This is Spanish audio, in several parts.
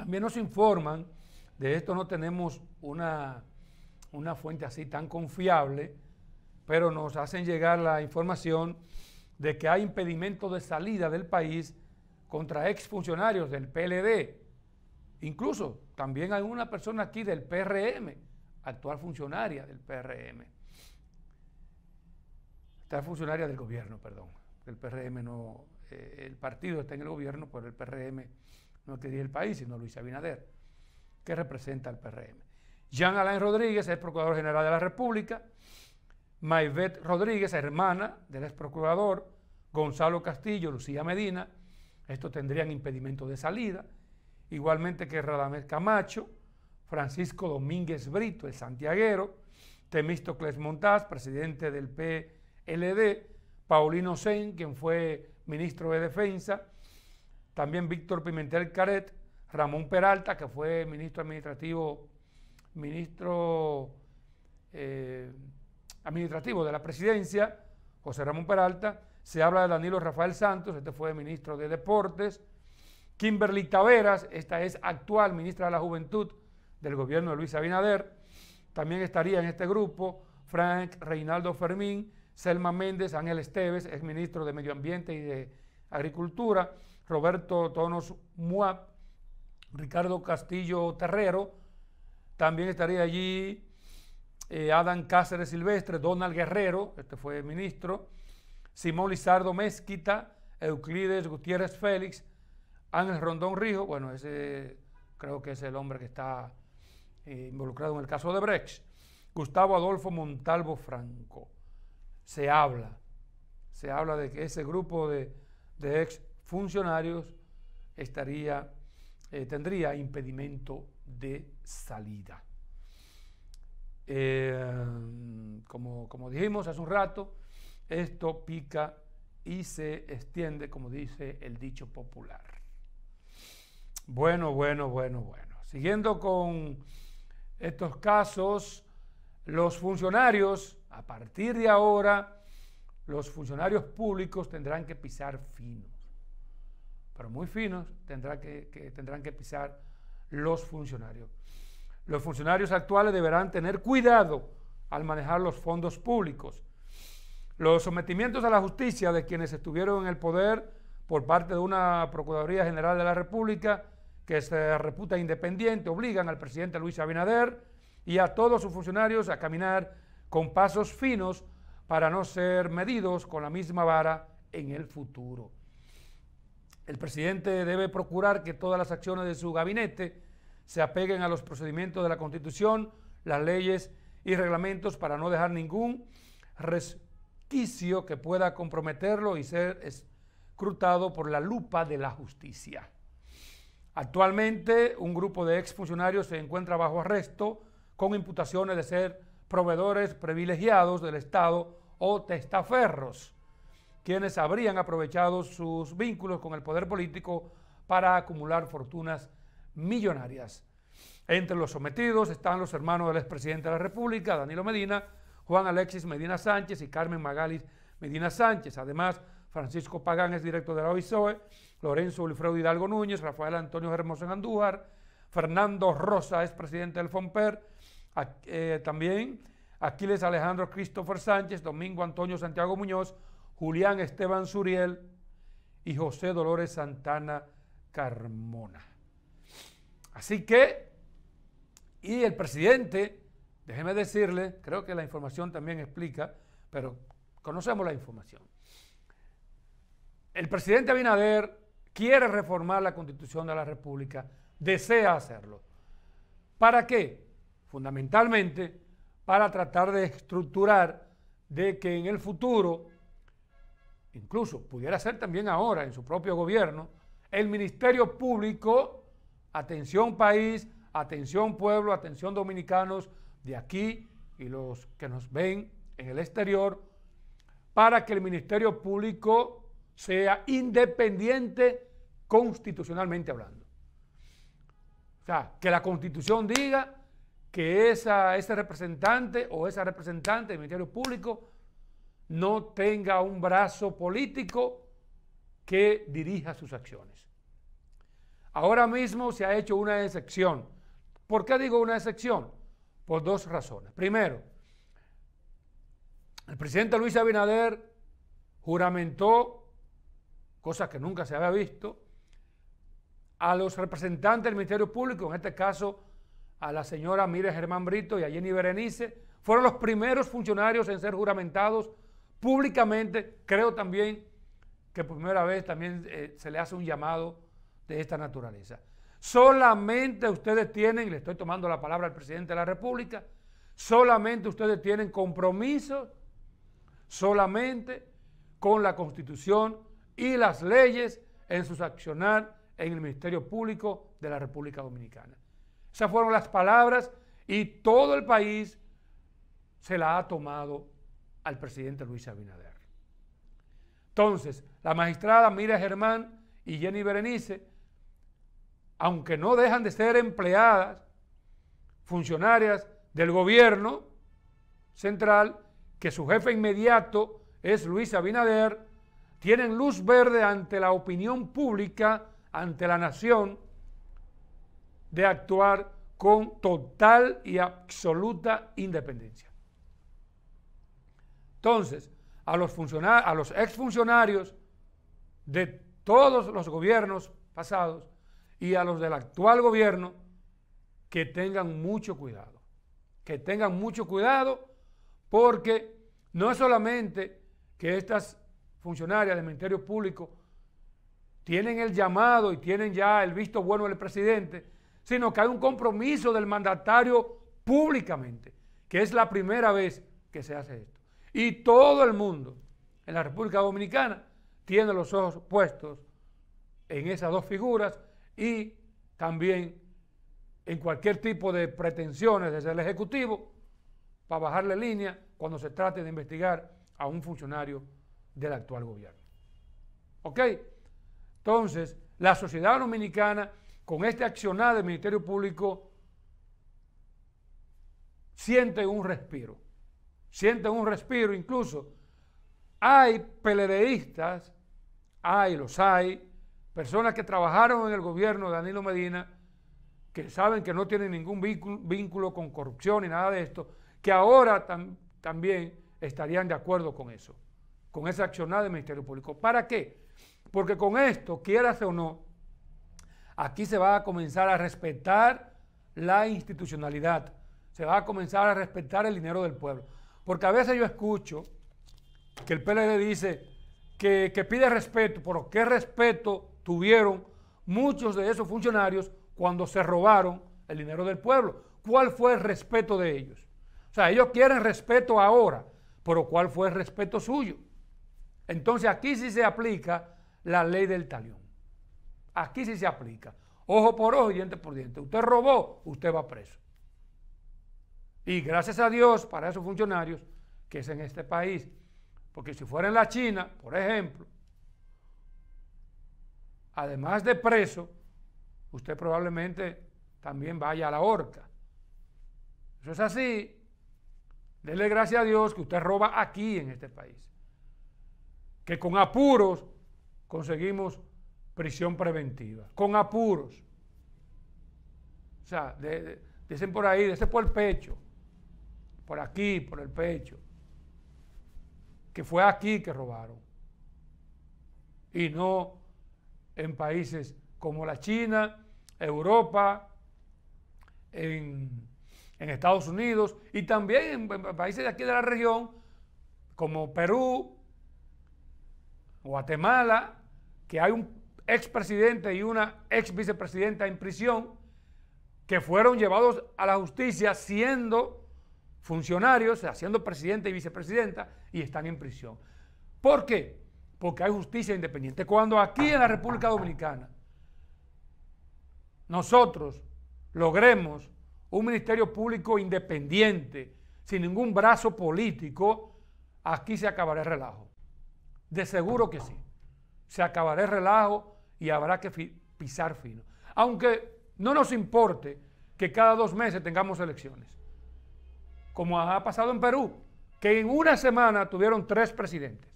También nos informan, de esto no tenemos una, fuente así tan confiable, pero nos hacen llegar la información de que hay impedimento de salida del país contra exfuncionarios del PLD. Incluso también hay una persona aquí del PRM, actual funcionaria del PRM. está funcionaria del gobierno, perdón. El PRM no, eh, el partido está en el gobierno, pero el PRM no que el país, sino Luis Abinader, que representa al PRM. Jean Alain Rodríguez es Procurador General de la República. Maivet Rodríguez, hermana del ex Gonzalo Castillo, Lucía Medina, estos tendrían impedimento de salida, igualmente que Radamel Camacho, Francisco Domínguez Brito, el santiaguero, Temístocles Montaz, presidente del PLD, Paulino Sen, quien fue ministro de Defensa, también Víctor Pimentel Caret, Ramón Peralta, que fue ministro administrativo, ministro eh, administrativo de la presidencia, José Ramón Peralta, se habla de Danilo Rafael Santos, este fue ministro de Deportes, Kimberly Taveras, esta es actual ministra de la Juventud del gobierno de Luis Abinader, también estaría en este grupo Frank Reinaldo Fermín, Selma Méndez, Ángel Esteves, ex ministro de Medio Ambiente y de Agricultura, Roberto Tonos Muap, Ricardo Castillo Terrero, también estaría allí eh, Adam Cáceres Silvestre, Donald Guerrero, este fue ministro, Simón Lizardo Mezquita, Euclides Gutiérrez Félix, Ángel Rondón Rijo, bueno, ese creo que es el hombre que está eh, involucrado en el caso de Brecht, Gustavo Adolfo Montalvo Franco. Se habla, se habla de que ese grupo de, de ex funcionarios estaría, eh, tendría impedimento de salida. Eh, como, como dijimos hace un rato, esto pica y se extiende, como dice el dicho popular. Bueno, bueno, bueno, bueno. Siguiendo con estos casos, los funcionarios, a partir de ahora, los funcionarios públicos tendrán que pisar fino pero muy finos, tendrán que pisar los funcionarios. Los funcionarios actuales deberán tener cuidado al manejar los fondos públicos. Los sometimientos a la justicia de quienes estuvieron en el poder por parte de una Procuraduría General de la República que se reputa independiente obligan al presidente Luis Abinader y a todos sus funcionarios a caminar con pasos finos para no ser medidos con la misma vara en el futuro. El presidente debe procurar que todas las acciones de su gabinete se apeguen a los procedimientos de la Constitución, las leyes y reglamentos para no dejar ningún resquicio que pueda comprometerlo y ser escrutado por la lupa de la justicia. Actualmente, un grupo de exfuncionarios se encuentra bajo arresto con imputaciones de ser proveedores privilegiados del Estado o testaferros quienes habrían aprovechado sus vínculos con el poder político para acumular fortunas millonarias. Entre los sometidos están los hermanos del expresidente de la República, Danilo Medina, Juan Alexis Medina Sánchez y Carmen Magalis Medina Sánchez. Además, Francisco Pagán es director de la OISOE, Lorenzo Wilfredo Hidalgo Núñez, Rafael Antonio Hermoso en Andújar, Fernando Rosa es presidente del FOMPER, eh, también Aquiles Alejandro Christopher Sánchez, Domingo Antonio Santiago Muñoz, Julián Esteban Suriel y José Dolores Santana Carmona. Así que, y el presidente, déjeme decirle, creo que la información también explica, pero conocemos la información. El presidente Abinader quiere reformar la constitución de la República, desea hacerlo. ¿Para qué? Fundamentalmente para tratar de estructurar de que en el futuro incluso pudiera ser también ahora en su propio gobierno, el Ministerio Público, atención país, atención pueblo, atención dominicanos de aquí y los que nos ven en el exterior, para que el Ministerio Público sea independiente constitucionalmente hablando. O sea, que la constitución diga que esa, ese representante o esa representante del Ministerio Público no tenga un brazo político que dirija sus acciones. Ahora mismo se ha hecho una excepción. ¿Por qué digo una excepción? Por dos razones. Primero, el presidente Luis Abinader juramentó, cosa que nunca se había visto, a los representantes del Ministerio Público, en este caso a la señora mire Germán Brito y a Jenny Berenice, fueron los primeros funcionarios en ser juramentados públicamente, creo también que por primera vez también eh, se le hace un llamado de esta naturaleza. Solamente ustedes tienen, le estoy tomando la palabra al presidente de la República, solamente ustedes tienen compromiso solamente con la Constitución y las leyes en sus accionar en el Ministerio Público de la República Dominicana. Esas fueron las palabras y todo el país se la ha tomado al presidente Luis Abinader. Entonces, la magistrada Mira Germán y Jenny Berenice, aunque no dejan de ser empleadas, funcionarias del gobierno central, que su jefe inmediato es Luis Abinader, tienen luz verde ante la opinión pública, ante la nación, de actuar con total y absoluta independencia. Entonces, a los, a exfuncionarios de todos los gobiernos pasados y a los del actual gobierno, que tengan mucho cuidado. Que tengan mucho cuidado porque no es solamente que estas funcionarias del Ministerio Público tienen el llamado y tienen ya el visto bueno del presidente, sino que hay un compromiso del mandatario públicamente, que es la primera vez que se hace esto. Y todo el mundo en la República Dominicana tiene los ojos puestos en esas dos figuras y también en cualquier tipo de pretensiones desde el Ejecutivo para bajarle línea cuando se trate de investigar a un funcionario del actual gobierno. ¿Ok? Entonces, la sociedad dominicana, con este accionado del Ministerio Público, siente un respiro sienten un respiro incluso. Hay peledeístas, hay, los hay, personas que trabajaron en el gobierno de Danilo Medina, que saben que no tienen ningún vínculo, con corrupción ni nada de esto, que ahora también estarían de acuerdo con eso, con esa accionada del Ministerio Público. ¿Para qué? Porque con esto, quieras o no, aquí se va a comenzar a respetar la institucionalidad, se va a comenzar a respetar el dinero del pueblo. Porque a veces yo escucho que el PLD dice que, que pide respeto, pero ¿qué respeto tuvieron muchos de esos funcionarios cuando se robaron el dinero del pueblo? ¿Cuál fue el respeto de ellos? O sea, ellos quieren respeto ahora, pero ¿cuál fue el respeto suyo? Entonces aquí sí se aplica la ley del talión. Aquí sí se aplica. Ojo por ojo, diente por diente. Usted robó, usted va preso. Y gracias a Dios para esos funcionarios que es en este país. Porque si fuera en la China, por ejemplo, además de preso, usted probablemente también vaya a la horca. Eso es así. Dele gracias a Dios que usted roba aquí en este país. Que con apuros conseguimos prisión preventiva. Con apuros. O sea, dicen por ahí, ese por el pecho por aquí, por el pecho, que fue aquí que robaron, y no en países como la China, Europa, en, Estados Unidos y también en, países de aquí de la región como Perú, Guatemala, que hay un expresidente y una ex vicepresidenta en prisión que fueron llevados a la justicia siendo funcionarios haciendo presidente y vicepresidenta y están en prisión. ¿Por qué? Porque hay justicia independiente. Cuando aquí en la República Dominicana nosotros logremos un ministerio público independiente, sin ningún brazo político, aquí se acabará el relajo. De seguro que sí. Se acabará el relajo y habrá que pisar fino. Aunque no nos importe que cada dos meses tengamos elecciones como ha pasado en Perú, que en una semana tuvieron tres presidentes.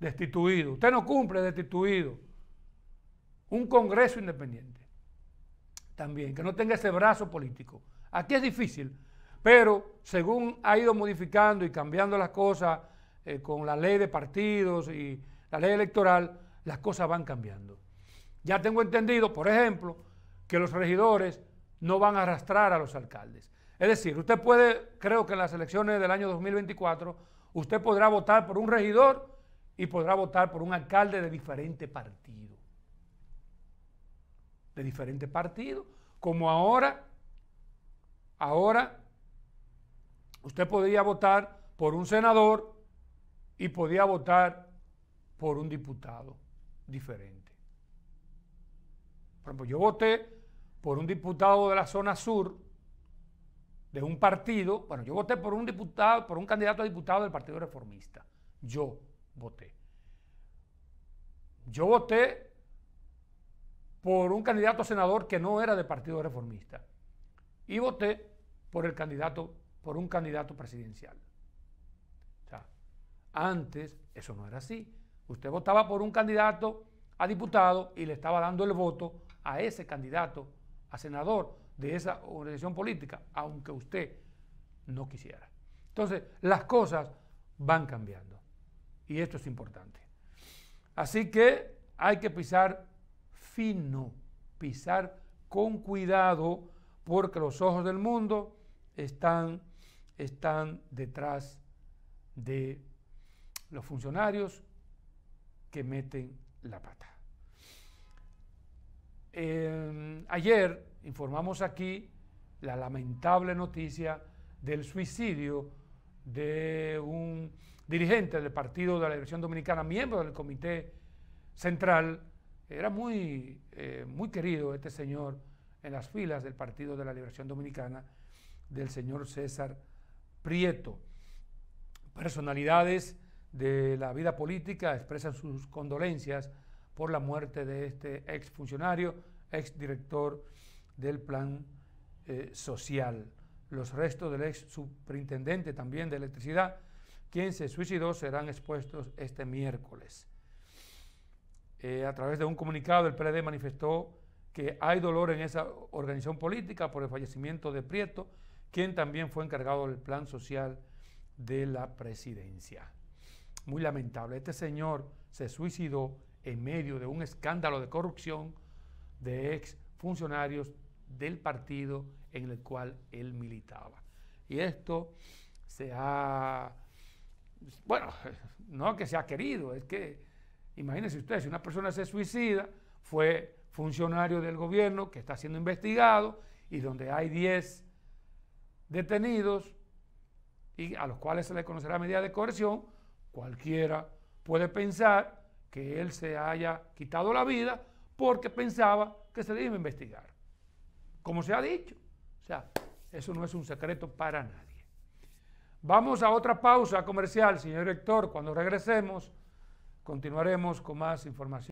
destituidos. Usted no cumple, destituido. Un Congreso independiente. También, que no tenga ese brazo político. Aquí es difícil, pero según ha ido modificando y cambiando las cosas eh, con la ley de partidos y la ley electoral, las cosas van cambiando. Ya tengo entendido, por ejemplo, que los regidores no van a arrastrar a los alcaldes. Es decir, usted puede, creo que en las elecciones del año 2024, usted podrá votar por un regidor y podrá votar por un alcalde de diferente partido. De diferente partido. Como ahora, ahora, usted podría votar por un senador y podía votar por un diputado diferente. Por ejemplo, yo voté por un diputado de la zona sur de un partido, bueno, yo voté por un diputado, por un candidato a diputado del Partido Reformista. Yo voté. Yo voté por un candidato a senador que no era de Partido Reformista y voté por el candidato por un candidato presidencial. O sea, antes eso no era así. Usted votaba por un candidato a diputado y le estaba dando el voto a ese candidato a senador de esa organización política, aunque usted no quisiera. Entonces, las cosas van cambiando. Y esto es importante. Así que hay que pisar fino, pisar con cuidado, porque los ojos del mundo están, están detrás de los funcionarios que meten la pata. Em, ayer informamos aquí la lamentable noticia del suicidio de un dirigente del Partido de la Liberación Dominicana, miembro del Comité Central. Era muy, eh, muy querido este señor en las filas del Partido de la Liberación Dominicana, del señor César Prieto. Personalidades de la vida política expresan sus condolencias por la muerte de este ex funcionario, ex director del Plan eh, Social. Los restos del ex superintendente también de electricidad, quien se suicidó, serán expuestos este miércoles. Eh, a través de un comunicado, el PRD manifestó que hay dolor en esa organización política por el fallecimiento de Prieto, quien también fue encargado del plan social de la presidencia. Muy lamentable. Este señor se suicidó en medio de un escándalo de corrupción de ex funcionarios del partido en el cual él militaba. Y esto se ha, bueno, no que se ha querido, es que, imagínense ustedes, si una persona se suicida, fue funcionario del gobierno que está siendo investigado y donde hay 10 detenidos y a los cuales se le conocerá medida de coerción, cualquiera puede pensar que él se haya quitado la vida porque pensaba que se le iba a investigar. Como se ha dicho. O sea, eso no es un secreto para nadie. Vamos a otra pausa comercial, señor director. Cuando regresemos, continuaremos con más información.